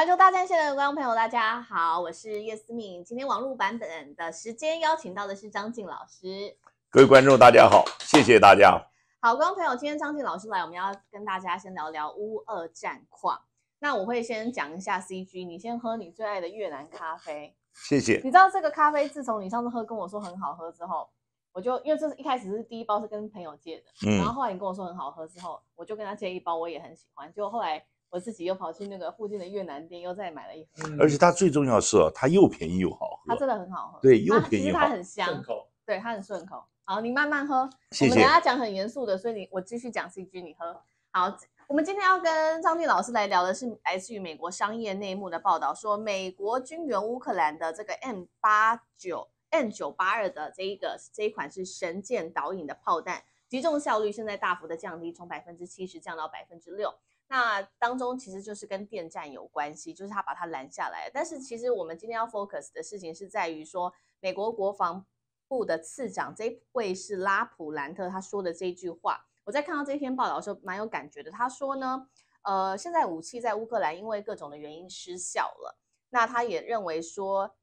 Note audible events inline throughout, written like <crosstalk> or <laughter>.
环球大战线的观众朋友，大家好，我是叶思敏。今天网络版本的时间邀请到的是张静老师。各位观众，大家好，谢谢大家。好，观众朋友，今天张静老师来，我们要跟大家先聊聊乌二战况。那我会先讲一下 CG，你先喝你最爱的越南咖啡。谢谢。你知道这个咖啡，自从你上次喝跟我说很好喝之后，我就因为这是一开始是第一包是跟朋友借的，然后后来你跟我说很好喝之后，我就跟他借一包，我也很喜欢。结果后来。我自己又跑去那个附近的越南店，又再买了一盒。而且它最重要是哦，它又便宜又好喝。它真的很好喝，对，又便宜。它很香，对，它很顺口。好，你慢慢喝。谢谢。我们等下讲很严肃的，所以你我继续讲 C G，你喝。好，我们今天要跟张俊老师来聊的是来自于美国商业内幕的报道说，美国军援乌克兰的这个 M 八九 M 九八二的这一个这一款是神剑导引的炮弹，击中效率现在大幅的降低，从百分之七十降到百分之六。那当中其实就是跟电站有关系，就是他把它拦下来。但是其实我们今天要 focus 的事情是在于说，美国国防部的次长这位是拉普兰特，他说的这句话，我在看到这篇报道的时候蛮有感觉的。他说呢，呃，现在武器在乌克兰因为各种的原因失效了。那他也认为说，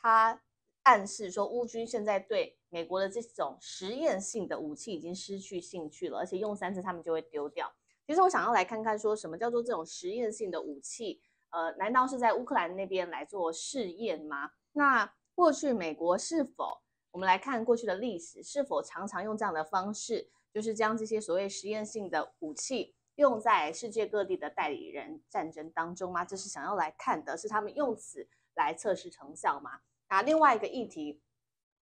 他暗示说，乌军现在对美国的这种实验性的武器已经失去兴趣了，而且用三次他们就会丢掉。其实我想要来看看，说什么叫做这种实验性的武器？呃，难道是在乌克兰那边来做试验吗？那过去美国是否我们来看过去的历史，是否常常用这样的方式，就是将这些所谓实验性的武器用在世界各地的代理人战争当中吗？这是想要来看的，是他们用此来测试成效吗？那另外一个议题，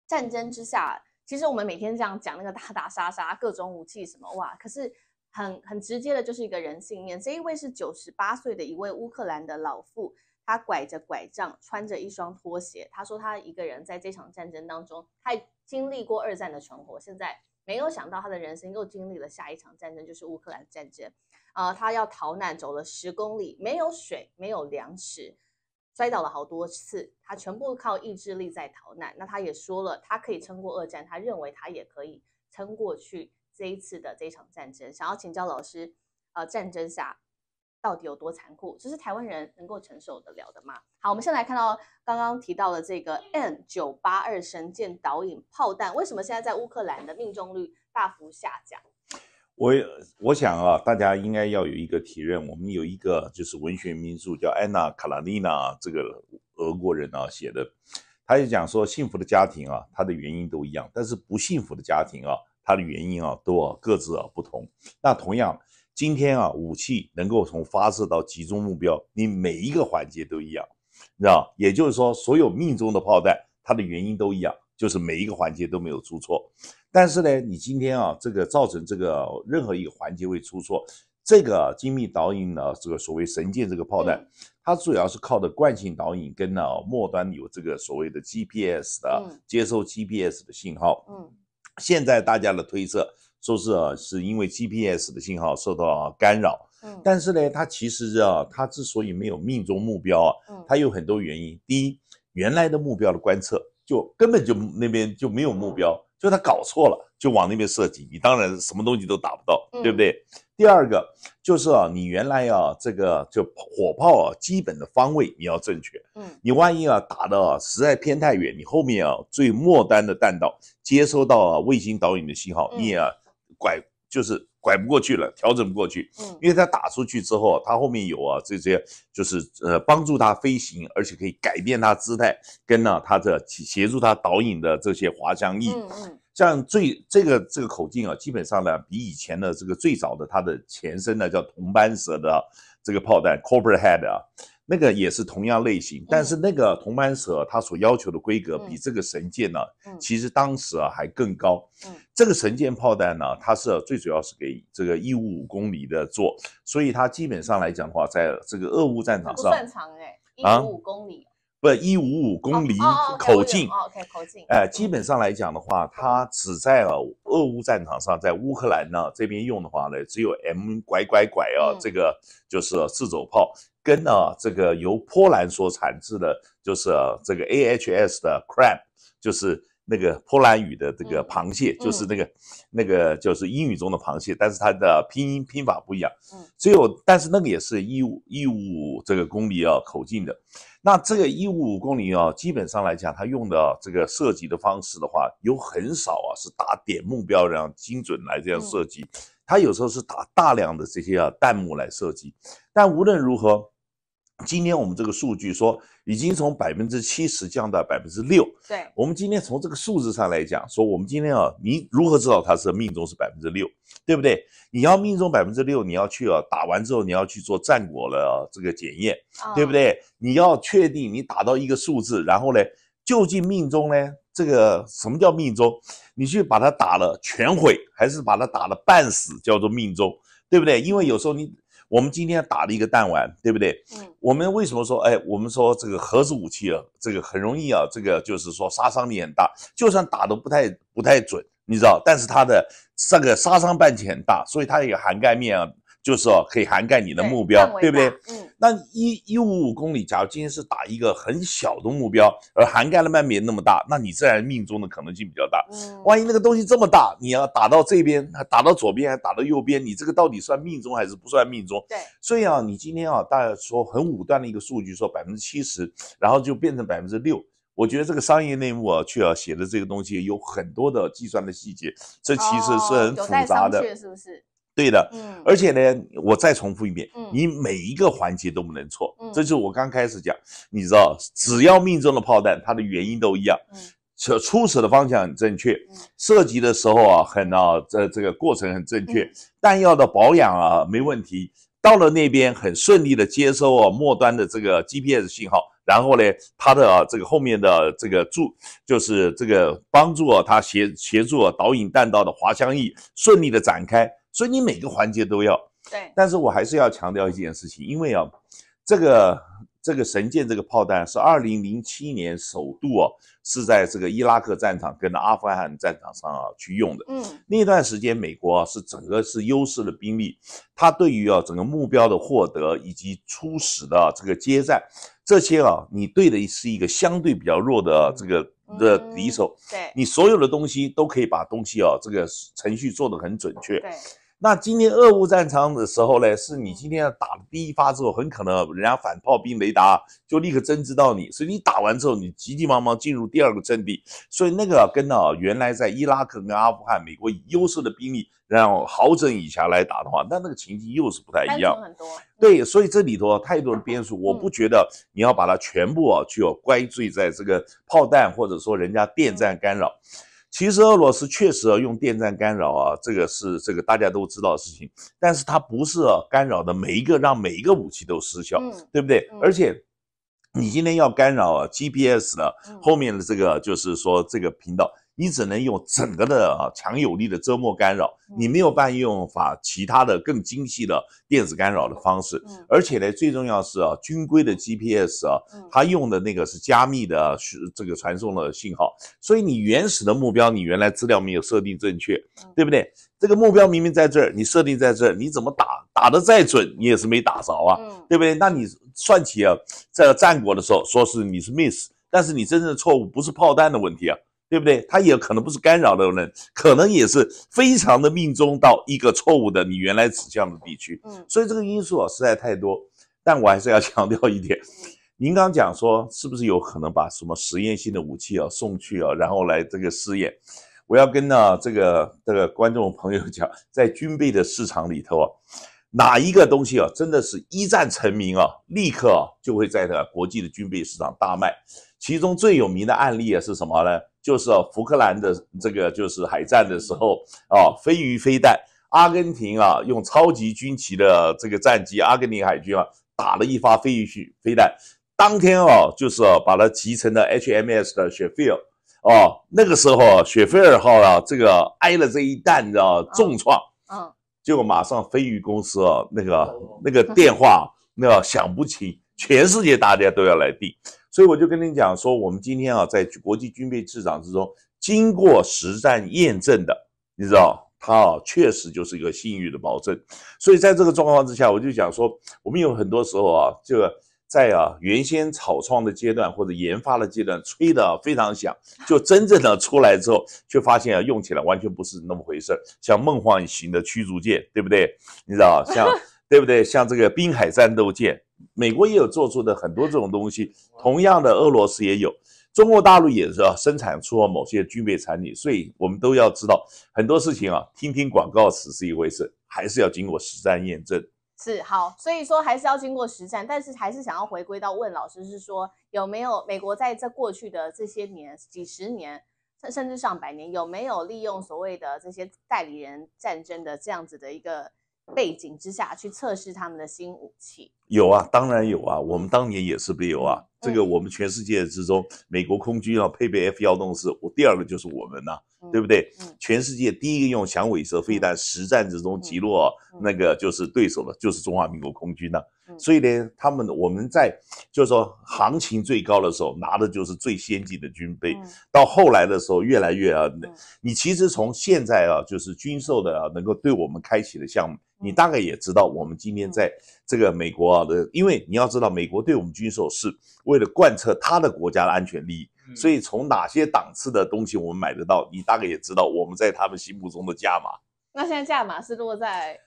战争之下，其实我们每天这样讲那个打打杀杀，各种武器什么哇，可是。很很直接的，就是一个人性面。这一位是九十八岁的一位乌克兰的老妇，她拐着拐杖，穿着一双拖鞋。她说，她一个人在这场战争当中，她经历过二战的存活，现在没有想到她的人生又经历了下一场战争，就是乌克兰战争。啊，她要逃难，走了十公里，没有水，没有粮食，摔倒了好多次，她全部靠意志力在逃难。那她也说了，她可以撑过二战，她认为她也可以撑过去。这一次的这场战争，想要请教老师，呃，战争下到底有多残酷，这是台湾人能够承受得了的吗？好，我们先来看到刚刚提到的这个 N 九八二神剑导引炮弹，为什么现在在乌克兰的命中率大幅下降？我我想啊，大家应该要有一个体认，我们有一个就是文学名著叫《安娜卡拉尼娜》，这个俄国人啊写的，他就讲说幸福的家庭啊，它的原因都一样，但是不幸福的家庭啊。它的原因啊，都啊各自啊不同。那同样，今天啊武器能够从发射到集中目标，你每一个环节都一样，知道？也就是说，所有命中的炮弹，它的原因都一样，就是每一个环节都没有出错。但是呢，你今天啊这个造成这个任何一个环节会出错，这个精密导引呢，这个所谓神箭这个炮弹，它主要是靠的惯性导引，跟呢末端有这个所谓的 GPS 的接收 GPS 的信号，嗯。现在大家的推测说是是因为 GPS 的信号受到干扰，但是呢，它其实啊，它之所以没有命中目标啊，它有很多原因。第一，原来的目标的观测就根本就那边就没有目标，就它搞错了，就往那边射击，你当然什么东西都打不到，对不对？第二个就是啊，你原来啊这个就火炮啊基本的方位你要正确，嗯，你万一啊打的实在偏太远，你后面啊最末端的弹道接收到卫星导引的信号，你啊拐就是拐不过去了，调整不过去，嗯，因为它打出去之后，它后面有啊这些就是呃帮助它飞行，而且可以改变它姿态，跟呢它的协助它导引的这些滑翔翼，嗯嗯。像最这个这个口径啊，基本上呢，比以前的这个最早的它的前身呢，叫铜斑蛇的这个炮弹，Copperhead 啊，那个也是同样类型，但是那个铜斑蛇它所要求的规格比这个神剑呢，其实当时啊还更高。这个神剑炮弹呢，它是最主要是给这个一五五公里的做，所以它基本上来讲的话，在这个俄乌战场上不长哎，啊，一五五公里。不，一五五公里口径，口径，哎，基本上来讲的话，它只在了俄乌战场上，在乌克兰呢这边用的话呢，只有 M 拐拐拐啊，这个就是自走炮，跟呢这个由波兰所产制的，就是这个 AHS 的 Crab，就是。那个波兰语的这个螃蟹，就是那个那个就是英语中的螃蟹，但是它的拼音拼法不一样。嗯，所以我但是那个也是一五一五这个公里啊口径的，那这个一五五公里啊，基本上来讲，它用的这个射击的方式的话，有很少啊是打点目标然后精准来这样射击，它有时候是打大量的这些啊弹幕来射击，但无论如何。今天我们这个数据说已经从百分之七十降到百分之六。对，我们今天从这个数字上来讲，说我们今天啊，你如何知道它是命中是百分之六，对不对？你要命中百分之六，你要去啊打完之后你要去做战果的这个检验，对不对？你要确定你打到一个数字，然后呢究竟命中呢，这个什么叫命中？你去把它打了全毁，还是把它打了半死，叫做命中，对不对？因为有时候你。我们今天打了一个弹丸，对不对？嗯，我们为什么说，哎，我们说这个核子武器啊，这个很容易啊，这个就是说杀伤力很大，就算打的不太不太准，你知道，但是它的这个杀伤半径很大，所以它也涵盖面啊。就是哦，可以涵盖你的目标，对不对？嗯，那一一五五公里，假如今天是打一个很小的目标，而涵盖了外面那么大，那你自然命中的可能性比较大。嗯，万一那个东西这么大，你要打到这边，打到左边，还打到右边，你这个到底算命中还是不算命中？对。所以啊，你今天啊，大家说很武断的一个数据，说百分之七十，然后就变成百分之六。我觉得这个商业内幕啊，去啊写的这个东西有很多的计算的细节，这其实是很复杂的，是不是？对的，而且呢，我再重复一遍，嗯，你每一个环节都不能错。这就是我刚开始讲，你知道，只要命中的炮弹，它的原因都一样。嗯，出初始的方向很正确，射击的时候啊，很啊，这这个过程很正确，弹药的保养啊没问题，到了那边很顺利的接收啊，末端的这个 GPS 信号，然后呢，它的这个后面的这个助，就是这个帮助啊，它协协助啊导引弹道的滑翔翼顺利的展开。所以你每个环节都要对，但是我还是要强调一件事情，因为啊，这个这个神剑这个炮弹是二零零七年首度啊是在这个伊拉克战场跟阿富汗战场上去用的，嗯，那一段时间美国是整个是优势的兵力，它对于啊整个目标的获得以及初始的这个接战，这些啊你对的是一个相对比较弱的这个的敌手，对你所有的东西都可以把东西啊这个程序做的很准确，对。那今天俄乌战场的时候呢，是你今天要打第一发之后，很可能人家反炮兵雷达就立刻侦知到你，所以你打完之后，你急急忙忙进入第二个阵地，所以那个跟到原来在伊拉克跟阿富汗，美国以优势的兵力，然后好整以暇来打的话，那那个情境又是不太一样。对，所以这里头太多的变数，我不觉得你要把它全部啊就要怪罪在这个炮弹，或者说人家电站干扰。其实俄罗斯确实用电站干扰啊，这个是这个大家都知道的事情，但是它不是干扰的每一个，让每一个武器都失效，对不对？而且，你今天要干扰 GPS 呢，后面的这个就是说这个频道。你只能用整个的强有力的遮墨干扰，你没有办法用法其他的更精细的电子干扰的方式。而且呢，最重要是啊，军规的 GPS 啊，它用的那个是加密的，是这个传送的信号。所以你原始的目标，你原来资料没有设定正确，对不对？这个目标明明在这儿，你设定在这儿，你怎么打？打得再准，你也是没打着啊，对不对？那你算起啊，在战国的时候，说是你是 miss，但是你真正的错误不是炮弹的问题啊。对不对？它也可能不是干扰的呢，可能也是非常的命中到一个错误的你原来指向的地区。嗯，所以这个因素啊实在太多。但我还是要 <laughs> 强调一点，您刚讲说是不是有可能把什么实验性的武器啊送去啊，然后来这个试验？我要跟呢这个这个观众朋友讲，在军备的市场里头啊，哪一个东西啊真的是一战成名啊，立刻就会在个国际的军备市场大卖。其中最有名的案例也是什么呢？就是福克兰的这个就是海战的时候啊，飞鱼飞弹，阿根廷啊用超级军旗的这个战机，阿根廷海军啊打了一发飞鱼飞弹，当天啊就是啊把它集成了 HMS 的雪菲尔，哦，那个时候雪菲尔号啊这个挨了这一弹的重创，嗯，结果马上飞鱼公司啊那个那个电话那个响不起，全世界大家都要来订。所以我就跟你讲说，我们今天啊，在国际军备市场之中，经过实战验证的，你知道，它啊，确实就是一个信誉的保证。所以在这个状况之下，我就讲说，我们有很多时候啊，这个在啊原先草创的阶段或者研发的阶段，吹的非常响，就真正的出来之后，却发现啊，用起来完全不是那么回事像梦幻型的驱逐舰，对不对？你知道，像 <laughs> 对不对？像这个滨海战斗舰。美国也有做出的很多这种东西，同样的俄罗斯也有，中国大陆也是啊，生产出了某些军备产品，所以我们都要知道很多事情啊。听听广告词是一回事，还是要经过实战验证。是好，所以说还是要经过实战，但是还是想要回归到问老师，是说有没有美国在这过去的这些年、几十年，甚甚至上百年，有没有利用所谓的这些代理人战争的这样子的一个？<laughs> 背景之下去测试他们的新武器，有啊，当然有啊，我们当年也是有啊。这个我们全世界之中，美国空军啊配备 F 幺零是，我第二个就是我们呐，对不对？全世界第一个用响尾蛇飞弹实战之中击落那个就是对手的，就是中华民国空军呢。所以呢，他们我们在就是说行情最高的时候拿的就是最先进的军备，到后来的时候越来越啊。你其实从现在啊，就是军售的啊，能够对我们开启的项目，你大概也知道我们今天在。这个美国啊的，因为你要知道，美国对我们军售是为了贯彻他的国家的安全利益，所以从哪些档次的东西我们买得到，你大概也知道我们在他们心目中的价码。那现在价码是落在？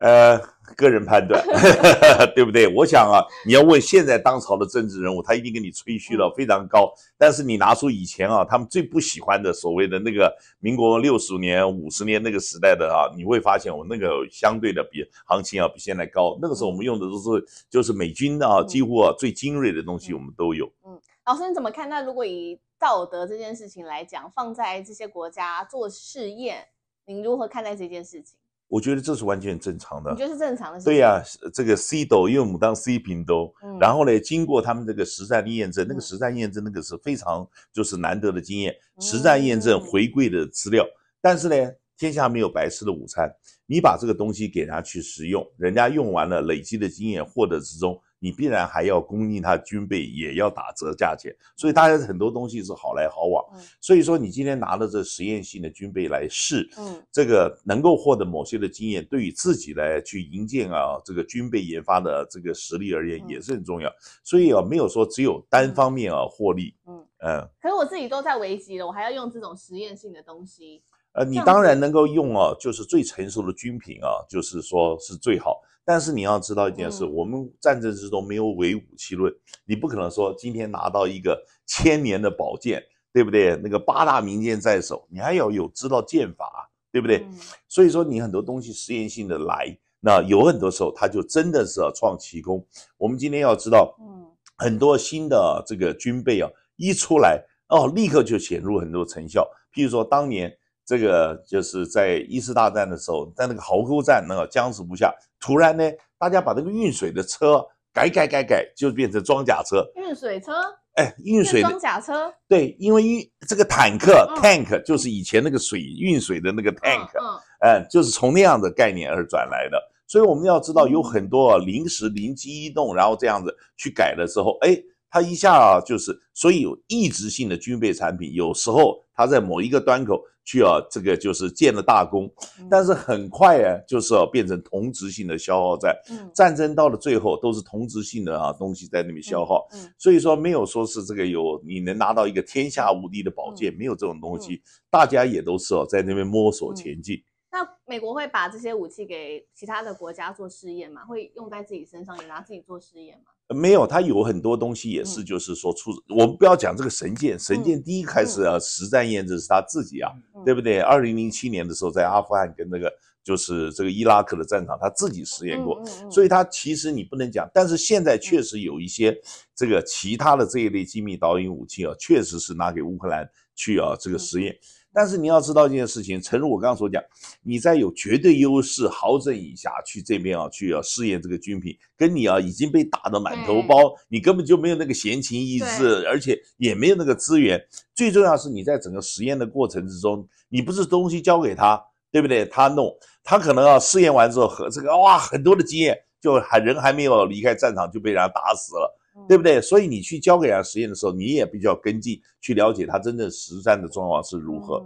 呃，个人判断，<laughs> 对不对？我想啊，你要问现在当朝的政治人物，他一定给你吹嘘了非常高。但是你拿出以前啊，他们最不喜欢的所谓的那个民国六十年、五十年那个时代的啊，你会发现我那个相对的比行情啊比现在高。那个时候我们用的都是就是美军的啊，几乎啊最精锐的东西我们都有。嗯，老师你怎么看？那如果以道德这件事情来讲，放在这些国家做试验，您如何看待这件事情？我觉得这是完全正常的。你觉得是正常的？对呀，这个 C 斗因为我们当 C 平斗，然后呢，经过他们这个实战的验证，那个实战验证那个是非常就是难得的经验，实战验证回归的资料。但是呢，天下没有白吃的午餐，你把这个东西给他去食用，人家用完了累积的经验获得之中。你必然还要供应他军备，也要打折价钱，所以大家很多东西是好来好往。所以说，你今天拿了这实验性的军备来试，嗯，这个能够获得某些的经验，对于自己来去营建啊，这个军备研发的这个实力而言也是很重要。所以啊，没有说只有单方面啊获利，嗯嗯。可是我自己都在危机了，我还要用这种实验性的东西？呃，你当然能够用啊，就是最成熟的军品啊，就是说是最好。但是你要知道一件事，我们战争之中没有唯武器论，你不可能说今天拿到一个千年的宝剑，对不对？那个八大名剑在手，你还要有知道剑法，对不对？所以说你很多东西实验性的来，那有很多时候他就真的是要创奇功。我们今天要知道，嗯，很多新的这个军备啊，一出来哦，立刻就显露很多成效。譬如说当年。这个就是在一次大战的时候，在那个壕沟战那个僵持不下，突然呢，大家把这个运水的车改改改改，就变成装甲车。运水车？哎，运水装甲车。对，因为运这个坦克 （tank） 就是以前那个水运水的那个 tank，嗯，哎，就是从那样的概念而转来的。所以我们要知道，有很多临时灵机一动，然后这样子去改的时候，哎，它一下就是，所以有一直性的军备产品有时候它在某一个端口。需要这个就是建了大功，但是很快啊，就是要变成同质性的消耗战。嗯，战争到了最后都是同质性的啊东西在那边消耗。嗯，所以说没有说是这个有你能拿到一个天下无敌的宝剑，没有这种东西，大家也都是哦在那边摸索前进。那美国会把这些武器给其他的国家做试验吗？会用在自己身上，也拿自己做试验吗？没有，他有很多东西也是，就是说出我们不要讲这个神剑，神剑第一开始啊，实战验证是他自己啊，对不对？二零零七年的时候在阿富汗跟那个就是这个伊拉克的战场他自己实验过，所以他其实你不能讲，但是现在确实有一些这个其他的这一类机密导引武器啊，确实是拿给乌克兰去啊这个实验。但是你要知道一件事情，诚如我刚刚所讲，你在有绝对优势、豪整以下去这边啊，去要试验这个军品，跟你啊已经被打得满头包，你根本就没有那个闲情逸致，而且也没有那个资源。最重要是你在整个实验的过程之中，你不是东西交给他，对不对？他弄，他可能啊试验完之后和这个哇很多的经验，就还人还没有离开战场就被人家打死了。对不对？所以你去交给人家实验的时候，你也必须要跟进去了解他真正实战的状况是如何。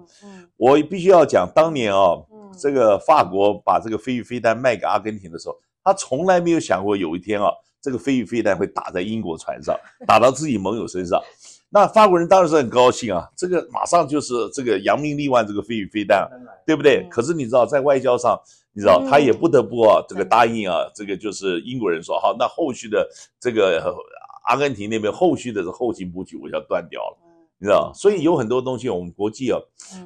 我必须要讲，当年啊，这个法国把这个飞鱼飞弹卖给阿根廷的时候，他从来没有想过有一天啊，这个飞鱼飞弹会打在英国船上，打到自己盟友身上。那法国人当然是很高兴啊，这个马上就是这个扬名立万，这个飞鱼飞弹，对不对？可是你知道，在外交上，你知道他也不得不啊，这个答应啊，这个就是英国人说好，那后续的这个阿根廷那边后续的这后勤补给我要断掉了，你知道，所以有很多东西我们国际啊，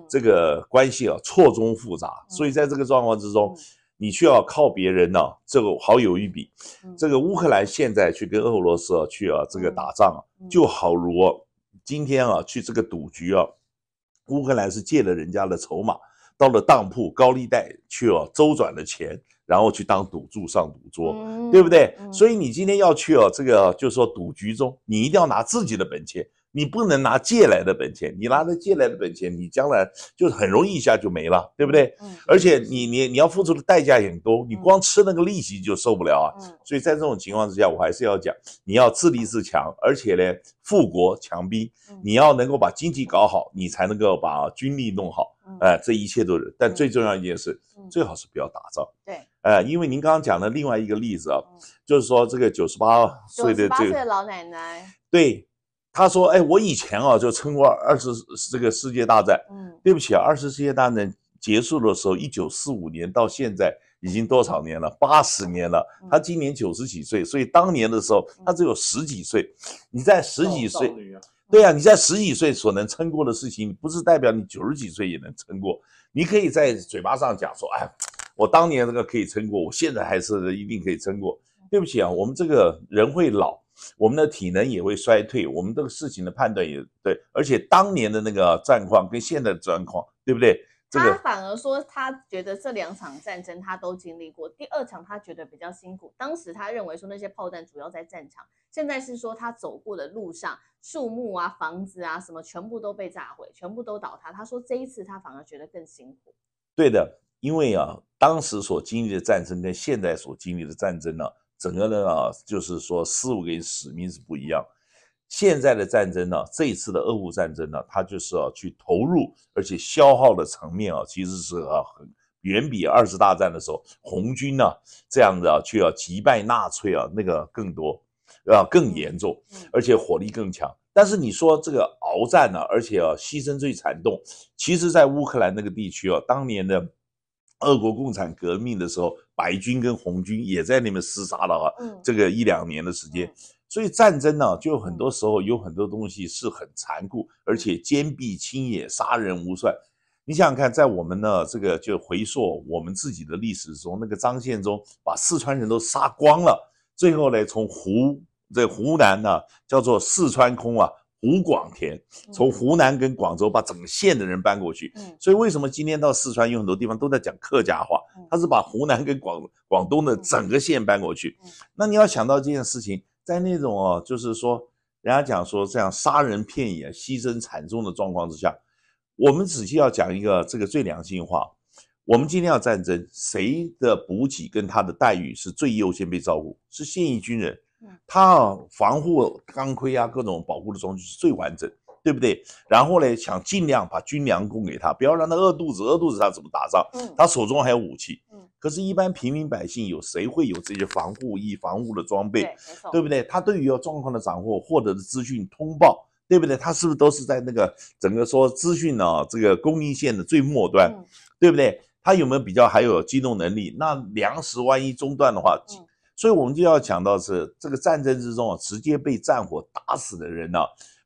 这个关系啊错综复杂，所以在这个状况之中，你却要靠别人呢，这个好有一笔。这个乌克兰现在去跟俄罗斯去啊，这个打仗啊，就好如。今天啊，去这个赌局啊，乌克兰是借了人家的筹码，到了当铺、高利贷去哦周转了钱，然后去当赌注上赌桌，对不对？所以你今天要去哦，这个就是说赌局中，你一定要拿自己的本钱。你不能拿借来的本钱，你拿着借来的本钱，你将来就很容易一下就没了，对不对？嗯。而且你你你要付出的代价也很多，你光吃那个利息就受不了啊。嗯。所以在这种情况之下，我还是要讲，你要自立自强，而且呢，富国强兵，你要能够把经济搞好，你才能够把军力弄好。嗯。这一切都，是，但最重要一件事，最好是不要打仗。对。哎，因为您刚刚讲的另外一个例子啊，就是说这个九十八岁的这个八岁的老奶奶。对。他说：“哎，我以前啊就撑过二十这个世界大战。嗯，对不起啊，二十世界大战结束的时候，一九四五年到现在已经多少年了？八十年了。他今年九十几岁，所以当年的时候他只有十几岁。你在十几岁？对呀，你在十几岁所能撑过的事情，不是代表你九十几岁也能撑过。你可以在嘴巴上讲说：‘哎，我当年这个可以撑过，我现在还是一定可以撑过。’对不起啊，我们这个人会老。”我们的体能也会衰退，我们这个事情的判断也对，而且当年的那个战况跟现在的战况，对不对？他反而说，他觉得这两场战争他都经历过，第二场他觉得比较辛苦。当时他认为说那些炮弹主要在战场，现在是说他走过的路上，树木啊、房子啊什么全部都被炸毁，全部都倒塌。他说这一次他反而觉得更辛苦。对的，因为啊，当时所经历的战争跟现在所经历的战争呢。整个呢啊，就是说，思维跟使命是不一样。现在的战争呢，这一次的俄乌战争呢，它就是啊，去投入，而且消耗的层面啊，其实是啊，远比二次大战的时候红军呢这样的啊，去要击败纳粹啊那个更多，啊更严重，而且火力更强。但是你说这个鏖战呢，而且啊，牺牲最惨重，其实在乌克兰那个地区啊，当年的。俄国共产革命的时候，白军跟红军也在里面厮杀了啊，这个一两年的时间，所以战争呢，就很多时候有很多东西是很残酷，而且坚壁清野，杀人无数。你想想看，在我们呢这个就回溯我们自己的历史中，那个张献忠把四川人都杀光了，最后呢，从湖在湖南呢叫做四川空啊。湖广田从湖南跟广州把整个县的人搬过去，所以为什么今天到四川有很多地方都在讲客家话？他是把湖南跟广广东的整个县搬过去。那你要想到这件事情，在那种哦，就是说人家讲说这样杀人片野、牺牲惨重的状况之下，我们仔细要讲一个这个最良心话，我们今天要战争，谁的补给跟他的待遇是最优先被照顾？是现役军人。他啊，防护钢盔啊，各种保护的装置是最完整，对不对？然后呢，想尽量把军粮供给他，不要让他饿肚子，饿肚子他怎么打仗？嗯，他手中还有武器，嗯。可是，一般平民百姓有谁会有这些防护衣、防护的装备？对不对？他对于要状况的掌握、获得的资讯通报，对不对？他是不是都是在那个整个说资讯呢？这个供应线的最末端，对不对？他有没有比较还有机动能力？那粮食万一中断的话，嗯。所以，我们就要讲到是这个战争之中啊，直接被战火打死的人呢，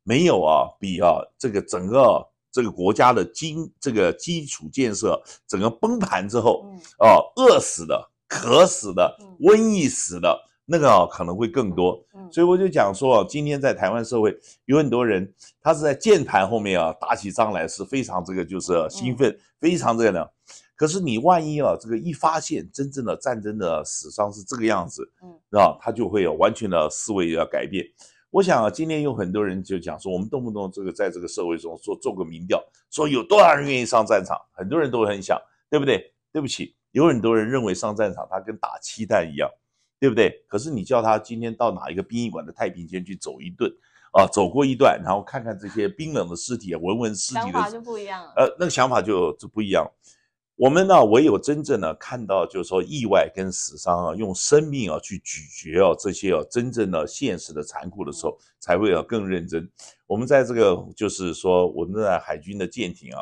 没有啊，比啊这个整个这个国家的基这个基础建设整个崩盘之后，哦，饿死的、渴死的、瘟疫死的，那个可能会更多。所以我就讲说啊，今天在台湾社会有很多人，他是在键盘后面啊打起仗来是非常这个就是兴奋，非常这个呢。可是你万一啊，这个一发现真正的战争的死伤是这个样子，嗯，那他就会有完全的思维要改变。我想今天有很多人就讲说，我们动不动这个在这个社会中说做个民调，说有多少人愿意上战场？很多人都很想，对不对？对不起，有很多人认为上战场他跟打气弹一样，对不对？可是你叫他今天到哪一个殡仪馆的太平间去走一顿啊，走过一段，然后看看这些冰冷的尸体，闻闻尸体的想法就不一样了。呃，那个想法就就不一样。我们呢，唯有真正的看到，就是说意外跟死伤啊，用生命啊去咀嚼啊这些啊真正的现实的残酷的时候，才会啊更认真。我们在这个就是说，我们在海军的舰艇啊，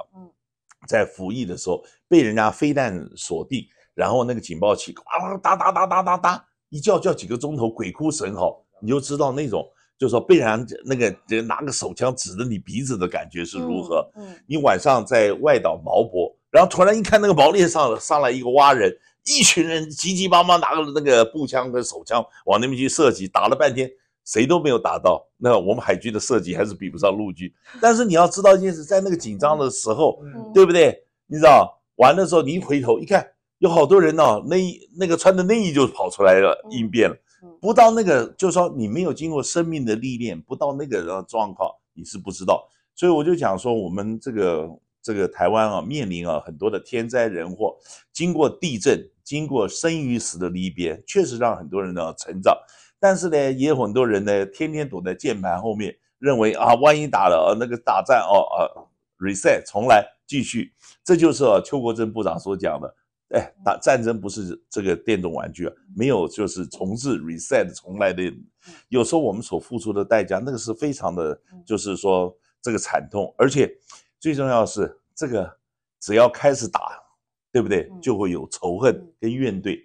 在服役的时候被人家飞弹锁定，然后那个警报器呱呱哒哒哒哒哒哒一叫叫几个钟头，鬼哭神嚎，你就知道那种就是说被人家那个人拿个手枪指着你鼻子的感觉是如何。嗯，你晚上在外岛锚泊。然后突然一看，那个毛列上上来一个蛙人，一群人急急忙忙拿着那个步枪跟手枪往那边去射击，打了半天谁都没有打到。那我们海军的射击还是比不上陆军。但是你要知道一件事，在那个紧张的时候，对不对？你知道，完的时候你一回头一看，有好多人哦，内那个穿的内衣就跑出来了应变了。不到那个，就是说你没有经过生命的历练，不到那个状况，你是不知道。所以我就讲说，我们这个。这个台湾啊，面临啊很多的天灾人祸，经过地震，经过生与死的离别，确实让很多人呢成长。但是呢，也有很多人呢，天天躲在键盘后面，认为啊，万一打了那个打战哦，啊，reset 重来继续。这就是邱国珍部长所讲的，哎，打战争不是这个电动玩具，啊，没有就是重置 reset 重来的。有时候我们所付出的代价，那个是非常的，就是说这个惨痛，而且。最重要是这个，只要开始打，对不对？就会有仇恨跟怨怼。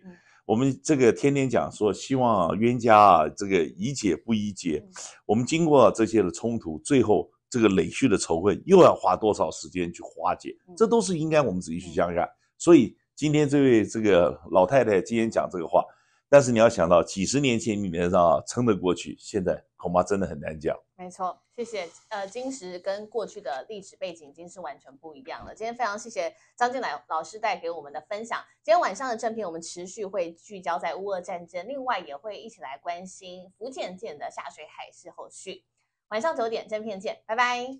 我们这个天天讲说希望冤家啊，这个宜解不宜结。我们经过这些的冲突，最后这个累续的仇恨又要花多少时间去化解？这都是应该我们仔细去想想。所以今天这位这个老太太今天讲这个话。但是你要想到，几十年前你脸上啊撑得过去，现在恐怕真的很难讲。没错，谢谢。呃，金石跟过去的历史背景已经是完全不一样了。今天非常谢谢张金来老师带给我们的分享。今天晚上的正片我们持续会聚焦在乌俄战争，另外也会一起来关心福建舰的下水海事后续。晚上九点正片见，拜拜。